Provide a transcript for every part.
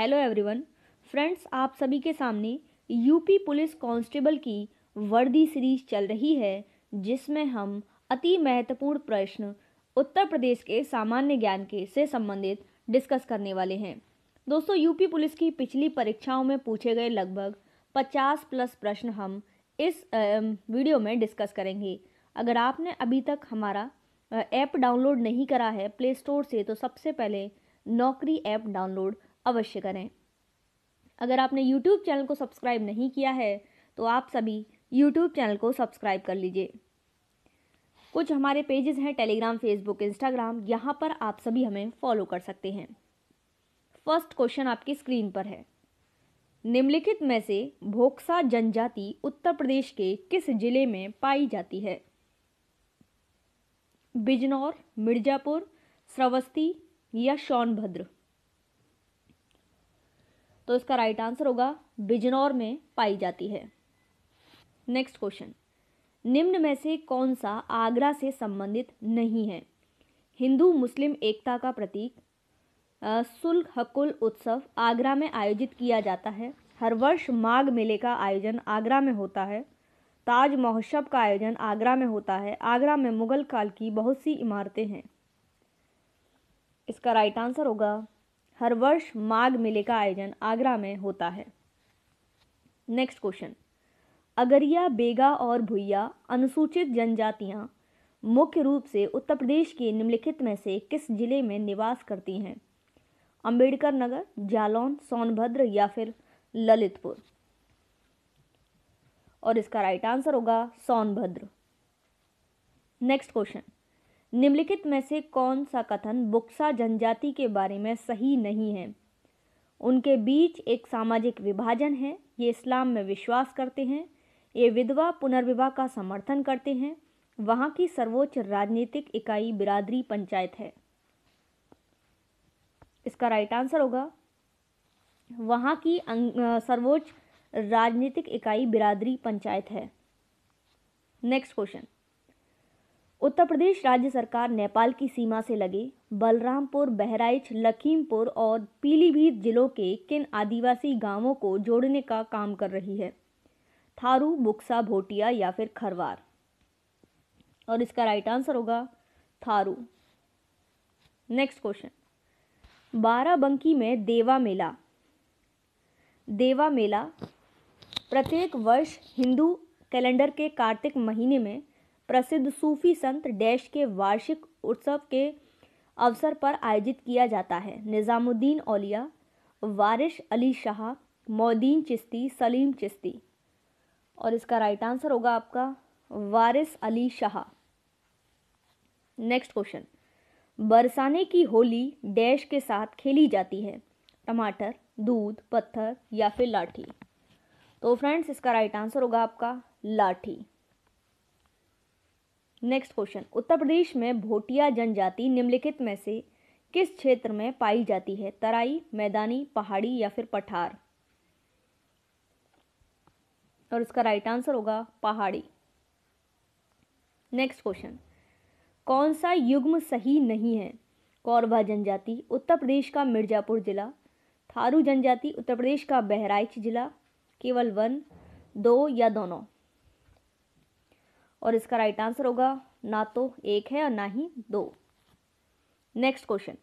hello everyone friends आप सभी के सामने यूपी पुलिस कांस्टेबल की वर्दी सीरीज चल रही है जिसमें हम अति महत्वपूर्ण प्रश्न उत्तर प्रदेश के सामान्य ज्ञान के से संबंधित डिस्कस करने वाले हैं दोस्तों यूपी पुलिस की पिछली परीक्षाओं में पूछे गए लगभग 50 प्लस प्रश्न हम इस वीडियो में डिस्कस करेंगे अगर आपने अभी तक हमारा ऐप डाउनलोड नहीं करा है प्ले स्टोर से तो सबसे पहले नौकरी ऐप डाउनलोड अवश्य करें अगर आपने यूट्यूब चैनल को सब्सक्राइब नहीं किया है तो आप सभी यूट्यूब चैनल को सब्सक्राइब कर लीजिए कुछ हमारे पेजेस हैं टेलीग्राम फेसबुक इंस्टाग्राम यहाँ पर आप सभी हमें फॉलो कर सकते हैं फर्स्ट क्वेश्चन आपकी स्क्रीन पर है निम्नलिखित में से भोक्सा जनजाति उत्तर प्रदेश के किस जिले में पाई जाती है बिजनौर मिर्जापुर श्रवस्ती या सोनभद्र तो इसका राइट आंसर होगा बिजनौर में पाई जाती है नेक्स्ट क्वेश्चन निम्न में से कौन सा आगरा से संबंधित नहीं है हिंदू मुस्लिम एकता का प्रतीक सुल्क हकुल उत्सव आगरा में आयोजित किया जाता है हर वर्ष माघ मेले का आयोजन आगरा में होता है ताज महोत्सव का आयोजन आगरा में होता है आगरा में मुगल काल की बहुत सी इमारतें हैं इसका राइट आंसर होगा हर वर्ष माघ मेले का आयोजन आगरा में होता है नेक्स्ट क्वेश्चन अगरिया बेगा और भुइया अनुसूचित जनजातियाँ मुख्य रूप से उत्तर प्रदेश के निम्नलिखित में से किस जिले में निवास करती हैं अंबेडकर नगर जालौन सोनभद्र या फिर ललितपुर और इसका राइट आंसर होगा सोनभद्र नेक्स्ट क्वेश्चन निम्नलिखित में से कौन सा कथन बुक्सा जनजाति के बारे में सही नहीं है उनके बीच एक सामाजिक विभाजन है ये इस्लाम में विश्वास करते हैं ये विधवा पुनर्विवाह का समर्थन करते हैं वहाँ की सर्वोच्च राजनीतिक इकाई बिरादरी पंचायत है इसका राइट आंसर होगा वहाँ की सर्वोच्च राजनीतिक इकाई बिरादरी पंचायत है नेक्स्ट क्वेश्चन उत्तर प्रदेश राज्य सरकार नेपाल की सीमा से लगे बलरामपुर बहराइच लखीमपुर और पीलीभीत जिलों के किन आदिवासी गांवों को जोड़ने का काम कर रही है थारू बुक्सा भोटिया या फिर खरवार और इसका राइट आंसर होगा थारू नेक्स्ट क्वेश्चन बाराबंकी में देवा मेला देवा मेला प्रत्येक वर्ष हिंदू कैलेंडर के कार्तिक महीने में प्रसिद्ध सूफी संत डैश के वार्षिक उत्सव के अवसर पर आयोजित किया जाता है निज़ामुद्दीन ओलिया वारिश अली शाह मोदीन चिश्ती सलीम चिश्ती और इसका राइट आंसर होगा आपका वारिस अली शाह नेक्स्ट क्वेश्चन बरसाने की होली डैश के साथ खेली जाती है टमाटर दूध पत्थर या फिर लाठी तो फ्रेंड्स इसका राइट आंसर होगा आपका लाठी नेक्स्ट क्वेश्चन उत्तर प्रदेश में भोटिया जनजाति निम्नलिखित में से किस क्षेत्र में पाई जाती है तराई मैदानी पहाड़ी या फिर पठार और इसका राइट आंसर होगा पहाड़ी नेक्स्ट क्वेश्चन कौन सा युग्म सही नहीं है कौरवा जनजाति उत्तर प्रदेश का मिर्जापुर जिला थारू जनजाति उत्तर प्रदेश का बहराइच जिला केवल वन दो या दोनों और इसका राइट आंसर होगा ना तो एक है और ना ही दो नेक्स्ट क्वेश्चन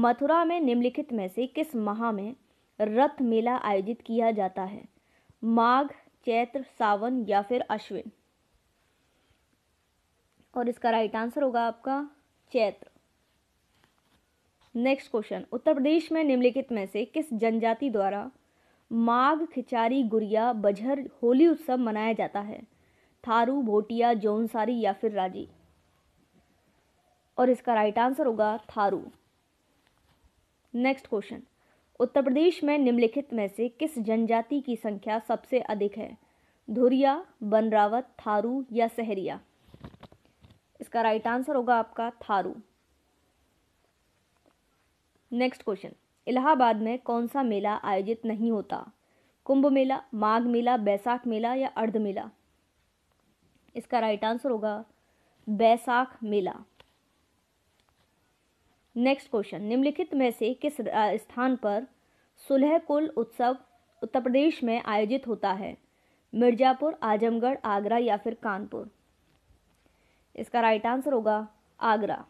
मथुरा में निम्नलिखित में से किस माह में रथ मेला आयोजित किया जाता है माघ चैत्र सावन या फिर अश्विन और इसका राइट आंसर होगा आपका चैत्र नेक्स्ट क्वेश्चन उत्तर प्रदेश में निम्नलिखित में से किस जनजाति द्वारा माघ खिचारी गुड़िया बजहर होली उत्सव मनाया जाता है थारू भोटिया जौनसारी या फिर राजी और इसका राइट आंसर होगा थारू नेक्स्ट क्वेश्चन उत्तर प्रदेश में निम्नलिखित में से किस जनजाति की संख्या सबसे अधिक है धुरिया बनरावत थारू या सहरिया इसका राइट आंसर होगा आपका थारू नेक्स्ट क्वेश्चन इलाहाबाद में कौन सा मेला आयोजित नहीं होता कुंभ मेला माघ मेला बैसाख मेला या अर्ध मेला इसका राइट आंसर होगा बैसाख मेला नेक्स्ट क्वेश्चन निम्नलिखित में से किस स्थान पर सुलह कुल उत्सव उत्तर प्रदेश में आयोजित होता है मिर्जापुर आजमगढ़ आगरा या फिर कानपुर इसका राइट आंसर होगा आगरा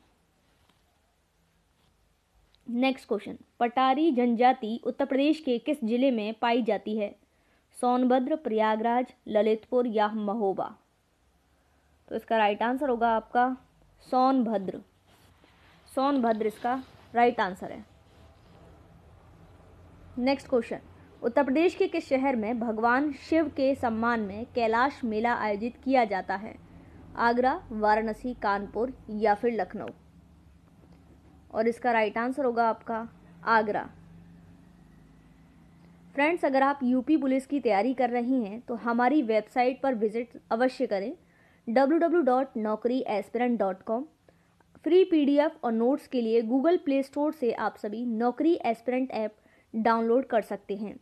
नेक्स्ट क्वेश्चन पटारी जनजाति उत्तर प्रदेश के किस जिले में पाई जाती है सोनभद्र प्रयागराज ललितपुर या महोबा तो इसका राइट आंसर होगा आपका सोनभद्र सोनभद्र इसका राइट आंसर है नेक्स्ट क्वेश्चन उत्तर प्रदेश के किस शहर में भगवान शिव के सम्मान में कैलाश मेला आयोजित किया जाता है आगरा वाराणसी कानपुर या फिर लखनऊ और इसका राइट आंसर होगा आपका आगरा फ्रेंड्स अगर आप यूपी पुलिस की तैयारी कर रही हैं तो हमारी वेबसाइट पर विजिट अवश्य करें डब्ल्यू फ्री पीडीएफ और नोट्स के लिए गूगल प्ले स्टोर से आप सभी नौकरी एस्पिरेंट ऐप डाउनलोड कर सकते हैं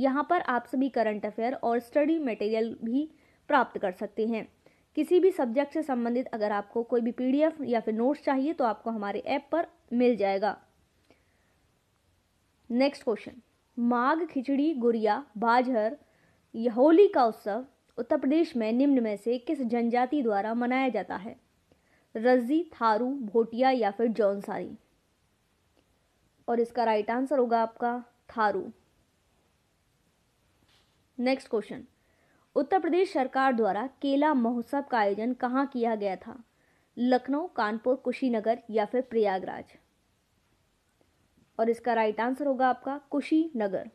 यहाँ पर आप सभी करंट अफेयर और स्टडी मटेरियल भी प्राप्त कर सकते हैं किसी भी सब्जेक्ट से संबंधित अगर आपको कोई भी पीडीएफ या फिर नोट्स चाहिए तो आपको हमारे ऐप पर मिल जाएगा नेक्स्ट क्वेश्चन माघ खिचड़ी गुड़िया बाजहर होली का उत्सव उत्तर प्रदेश में निम्न में से किस जनजाति द्वारा मनाया जाता है रज्जी थारू भोटिया या फिर जौनसारी और इसका राइट आंसर होगा आपका थारू नेक्स्ट क्वेश्चन उत्तर प्रदेश सरकार द्वारा केला महोत्सव का आयोजन कहाँ किया गया था लखनऊ कानपुर कुशीनगर या फिर प्रयागराज और इसका राइट आंसर होगा आपका कुशीनगर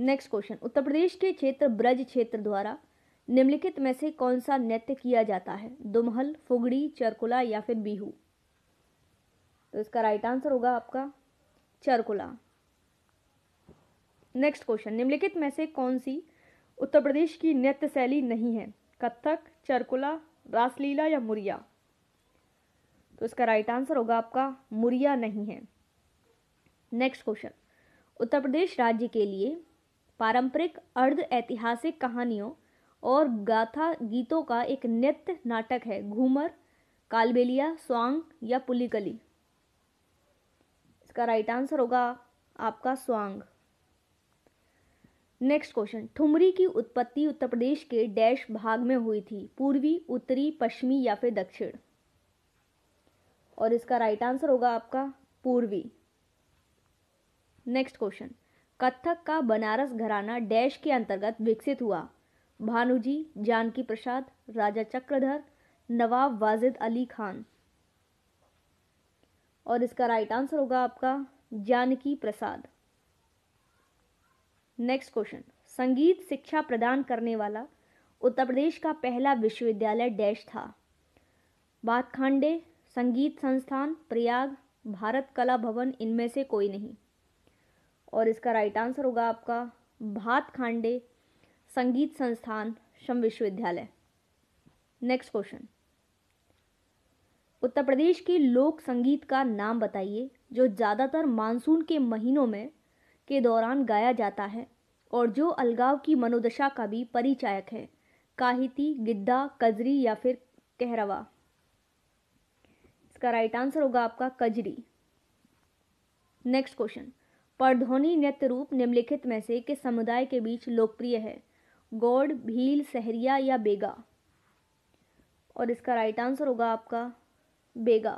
नेक्स्ट क्वेश्चन उत्तर प्रदेश के क्षेत्र ब्रज क्षेत्र द्वारा निम्नलिखित में से कौन सा नृत्य किया जाता है दुमहल फुगड़ी चरकुला या फिर बिहू तो इसका राइट आंसर होगा आपका चरकुला नेक्स्ट क्वेश्चन निम्नलिखित में से कौन सी उत्तर प्रदेश की नृत्य शैली नहीं है कथक चरकुला रासलीला या मुरिया तो इसका राइट आंसर होगा आपका मुरिया नहीं है नेक्स्ट क्वेश्चन उत्तर प्रदेश राज्य के लिए पारंपरिक अर्ध ऐतिहासिक कहानियों और गाथा गीतों का एक नृत्य नाटक है घूमर कालबेलिया स्वांग या पुलिकली इसका राइट आंसर होगा आपका स्वांग नेक्स्ट क्वेश्चन ठुमरी की उत्पत्ति उत्तर प्रदेश के डैश भाग में हुई थी पूर्वी उत्तरी पश्चिमी या फिर दक्षिण और इसका राइट आंसर होगा आपका पूर्वी नेक्स्ट क्वेश्चन कथक का बनारस घराना डैश के अंतर्गत विकसित हुआ भानुजी जानकी प्रसाद राजा चक्रधर नवाब वाजिद अली खान और इसका राइट आंसर होगा आपका जानकी प्रसाद नेक्स्ट क्वेश्चन संगीत शिक्षा प्रदान करने वाला उत्तर प्रदेश का पहला विश्वविद्यालय डैश था बातखांडे संगीत संस्थान प्रयाग भारत कला भवन इनमें से कोई नहीं और इसका राइट आंसर होगा आपका भात खांडे संगीत संस्थान शम विश्वविद्यालय नेक्स्ट क्वेश्चन उत्तर प्रदेश के लोक संगीत का नाम बताइए जो ज़्यादातर मानसून के महीनों में के दौरान गाया जाता है और जो अलगाव की मनोदशा का भी परिचायक है काहिती गिद्दा कजरी या फिर कहरवा इसका राइट आंसर होगा आपका कजरी नेक्स्ट क्वेश्चन परध्वनि नृत्य रूप निम्नलिखित में से किस समुदाय के बीच लोकप्रिय है गौड़ भील सहरिया या बेगा और इसका राइट आंसर होगा आपका बेगा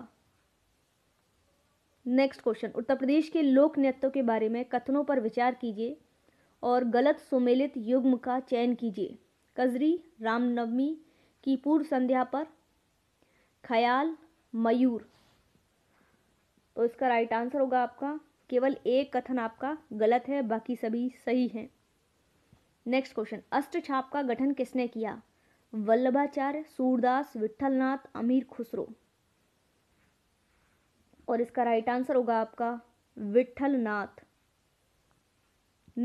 नेक्स्ट क्वेश्चन उत्तर प्रदेश के लोक नृत्यों के बारे में कथनों पर विचार कीजिए और गलत सुमेलित युग्म का चयन कीजिए कजरी रामनवमी की पूर्व संध्या पर ख्याल मयूर तो इसका राइट आंसर होगा आपका केवल एक कथन आपका गलत है बाकी सभी सही हैं नेक्स्ट क्वेश्चन अष्ट छाप का गठन किसने किया वल्लभाचार्य सूरदास विठलनाथ अमीर खुसरो और इसका राइट आंसर होगा आपका विठलनाथ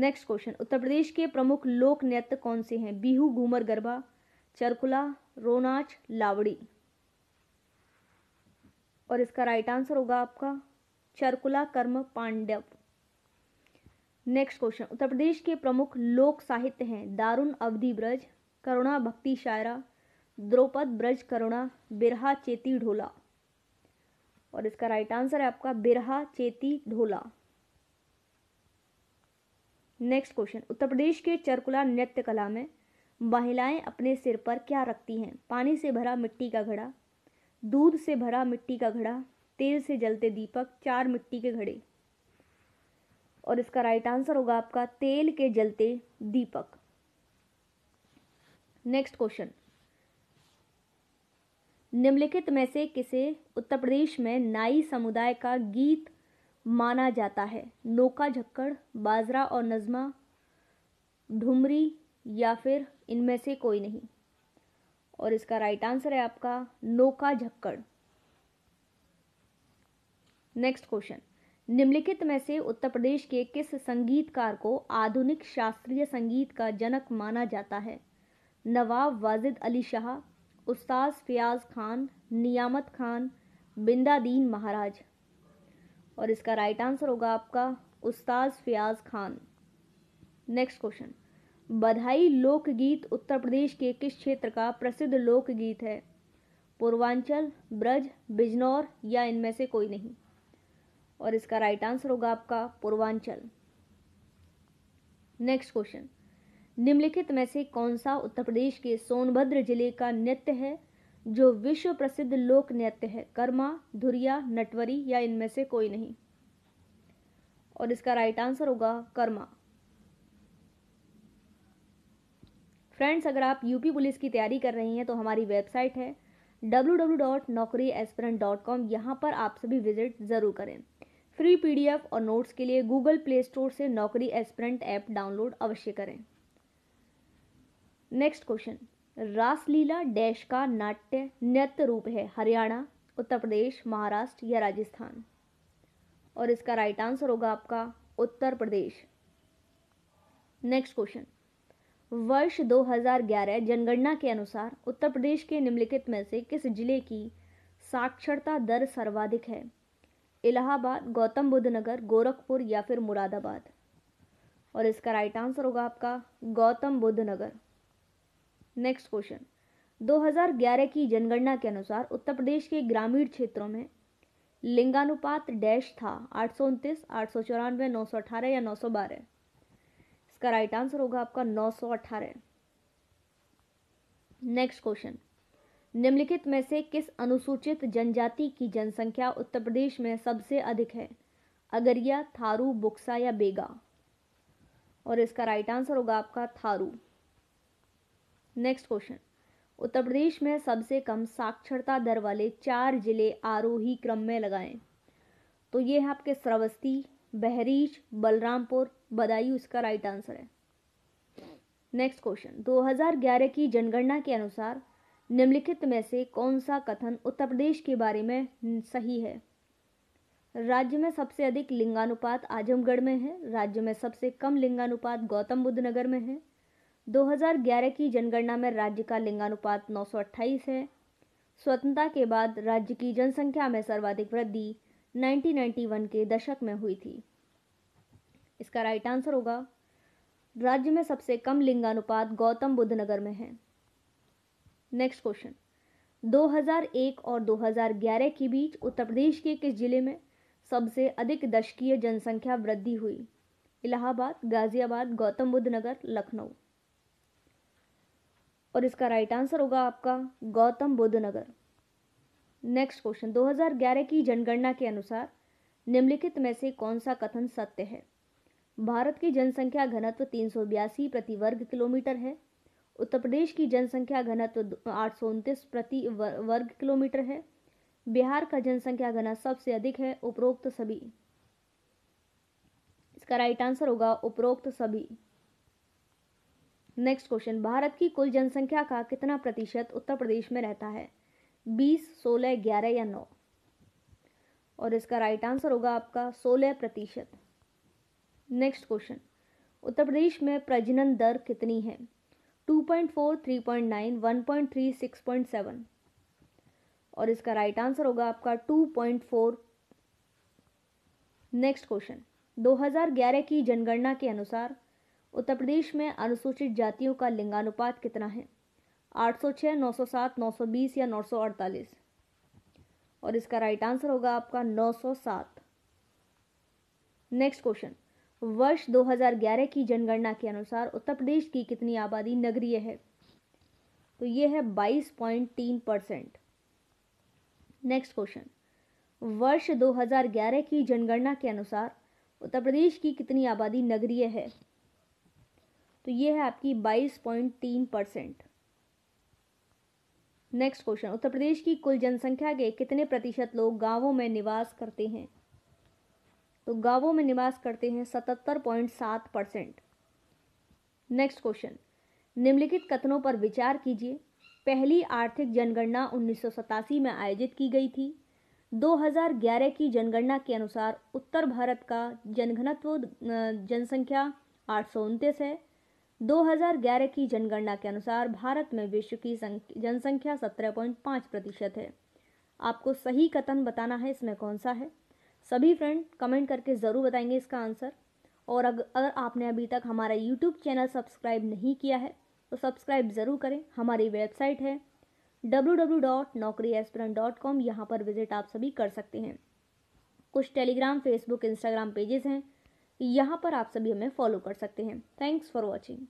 नेक्स्ट क्वेश्चन उत्तर प्रदेश के प्रमुख लोक नृत्य कौन से हैं बिहू घूमर गरबा चरकुला रोनाच लावड़ी और इसका राइट आंसर होगा आपका चरकुला कर्म पांडव नेक्स्ट क्वेश्चन उत्तर प्रदेश के प्रमुख लोक साहित्य हैं दारुण अवधि ब्रज करुणा भक्ति शायरा द्रौपद ब्रज करुणा बिरहा चेती ढोला और इसका राइट आंसर है आपका बिरहा चेती ढोला नेक्स्ट क्वेश्चन उत्तर प्रदेश के चरकुला नृत्य कला में महिलाएं अपने सिर पर क्या रखती हैं पानी से भरा मिट्टी का घड़ा दूध से भरा मिट्टी का घड़ा तेल से जलते दीपक चार मिट्टी के घड़े और इसका राइट आंसर होगा आपका तेल के जलते दीपक नेक्स्ट क्वेश्चन निम्नलिखित में से किसे उत्तर प्रदेश में नाई समुदाय का गीत माना जाता है नोका झक्कड़ बाजरा और नज़मा ढुमरी या फिर इनमें से कोई नहीं और इसका राइट आंसर है आपका नोका झक्कड़ नेक्स्ट क्वेश्चन निम्नलिखित में से उत्तर प्रदेश के किस संगीतकार को आधुनिक शास्त्रीय संगीत का जनक माना जाता है नवाब वाजिद अली शाह उस्ताद फयाज खान नियामत खान बिंदादीन महाराज और इसका राइट आंसर होगा आपका उस्ताद फयाज खान नेक्स्ट क्वेश्चन बधाई लोकगीत उत्तर प्रदेश के किस क्षेत्र का प्रसिद्ध लोकगीत है पूर्वांचल ब्रज बिजनौर या इनमें से कोई नहीं और इसका राइट आंसर होगा आपका पूर्वांचल नेक्स्ट क्वेश्चन निम्नलिखित में से कौन सा उत्तर प्रदेश के सोनभद्र जिले का नृत्य है जो विश्व प्रसिद्ध लोक नृत्य है कर्मा धुरिया नटवरी या इनमें से कोई नहीं और इसका राइट आंसर होगा कर्मा फ्रेंड्स अगर आप यूपी पुलिस की तैयारी कर रही हैं तो हमारी वेबसाइट है W W dot dot Naukri aspirant com यहाँ पर आप सभी विजिट ज़रूर करें फ्री पी डी एफ और नोट्स के लिए गूगल प्ले स्टोर से नौकरी एस्परेंट ऐप डाउनलोड अवश्य करें नेक्स्ट क्वेश्चन रासलीला डैश का नाट्य नृत्य रूप है हरियाणा उत्तर प्रदेश महाराष्ट्र या राजस्थान और इसका राइट आंसर होगा आपका उत्तर प्रदेश नेक्स्ट क्वेश्चन वर्ष 2011 जनगणना के अनुसार उत्तर प्रदेश के निम्नलिखित में से किस जिले की साक्षरता दर सर्वाधिक है इलाहाबाद गौतम बुद्ध नगर गोरखपुर या फिर मुरादाबाद और इसका राइट आंसर होगा आपका गौतम बुद्ध नगर नेक्स्ट क्वेश्चन 2011 की जनगणना के अनुसार उत्तर प्रदेश के ग्रामीण क्षेत्रों में लिंगानुपात डैश था आठ सौ उनतीस आठ सौ चौरानवे नौ सौ अठारह या नौ सौ बारह इसका राइट आंसर होगा आपका नौ सौ अठारह नेक्स्ट क्वेश्चन निम्नलिखित में से किस अनुसूचित जनजाति की जनसंख्या उत्तर प्रदेश में सबसे अधिक है अगरिया थारू बुक्सा या बेगा और इसका राइट आंसर होगा आपका थारू नेक्स्ट क्वेश्चन उत्तर प्रदेश में सबसे कम साक्षरता दर वाले चार जिले आरोही क्रम में लगाएं तो ये है आपके श्रवस्ती बहरीच बलरामपुर बधाई इसका राइट आंसर है नेक्स्ट क्वेश्चन 2011 की जनगणना के अनुसार निम्नलिखित में से कौन सा कथन उत्तर प्रदेश के बारे में सही है राज्य में सबसे अधिक लिंगानुपात आजमगढ़ में है राज्य में सबसे कम लिंगानुपात गौतम बुद्ध नगर में है 2011 की जनगणना में राज्य का लिंगानुपात नौ है स्वतंत्रता के बाद राज्य की जनसंख्या में सर्वाधिक वृद्धि 1991 के दशक में हुई थी इसका राइट आंसर होगा राज्य में सबसे कम लिंगानुपात गौतम बुद्ध नगर में है नेक्स्ट क्वेश्चन 2001 और 2011 के बीच उत्तर प्रदेश के किस जिले में सबसे अधिक दशकीय जनसंख्या वृद्धि हुई इलाहाबाद गाजियाबाद गौतम बुद्ध नगर लखनऊ और इसका राइट आंसर होगा आपका गौतम बुद्ध नगर नेक्स्ट क्वेश्चन 2011 की जनगणना के अनुसार निम्नलिखित में से कौन सा कथन सत्य है भारत की जनसंख्या घनत्व तीन प्रति वर्ग किलोमीटर है उत्तर प्रदेश की जनसंख्या घनत्व आठ प्रति वर्ग किलोमीटर है बिहार का जनसंख्या घनत्व सबसे अधिक है उपरोक्त सभी इसका राइट आंसर होगा उपरोक्त सभी नेक्स्ट क्वेश्चन भारत की कुल जनसंख्या का कितना प्रतिशत उत्तर प्रदेश में रहता है बीस सोलह ग्यारह या नौ और इसका राइट आंसर होगा आपका सोलह प्रतिशत नेक्स्ट क्वेश्चन उत्तर प्रदेश में प्रजनन दर कितनी है 2.4, 3.9, 1.3, 6.7 और इसका राइट आंसर होगा आपका 2.4 नेक्स्ट क्वेश्चन 2011 की जनगणना के अनुसार उत्तर प्रदेश में अनुसूचित जातियों का लिंगानुपात कितना है 806, 907, 920 या 948 और इसका राइट आंसर होगा आपका 907 नेक्स्ट क्वेश्चन वर्ष 2011 की जनगणना के अनुसार उत्तर प्रदेश की कितनी आबादी नगरीय है तो ये है 22.3 परसेंट नेक्स्ट क्वेश्चन वर्ष 2011 की जनगणना के अनुसार उत्तर प्रदेश की कितनी आबादी नगरीय है तो ये है आपकी 22.3 percent next question Uttar Pradesh की कुल जनसंख्या के कितने प्रतिशत लोग गांवों में निवास करते हैं तो गांवों में निवास करते हैं सतहत्तर पॉइंट सात परसेंट नेक्स्ट क्वेश्चन निम्नलिखित कथनों पर विचार कीजिए पहली आर्थिक जनगणना उन्नीस में आयोजित की गई थी 2011 की जनगणना के अनुसार उत्तर भारत का जनघनत्व जनसंख्या आठ है 2011 की जनगणना के अनुसार भारत में विश्व की जनसंख्या 17.5 प्रतिशत है आपको सही कथन बताना है इसमें कौन सा है सभी फ्रेंड कमेंट करके ज़रूर बताएंगे इसका आंसर और अगर आपने अभी तक हमारा यूट्यूब चैनल सब्सक्राइब नहीं किया है तो सब्सक्राइब ज़रूर करें हमारी वेबसाइट है W W dot Naukri aspirant dot com यहाँ पर विजिट आप सभी कर सकते हैं कुछ टेलीग्राम फेसबुक इंस्टाग्राम पेजेस हैं यहाँ पर आप सभी हमें फॉलो कर सकते हैं थैंक्स फॉर वॉचिंग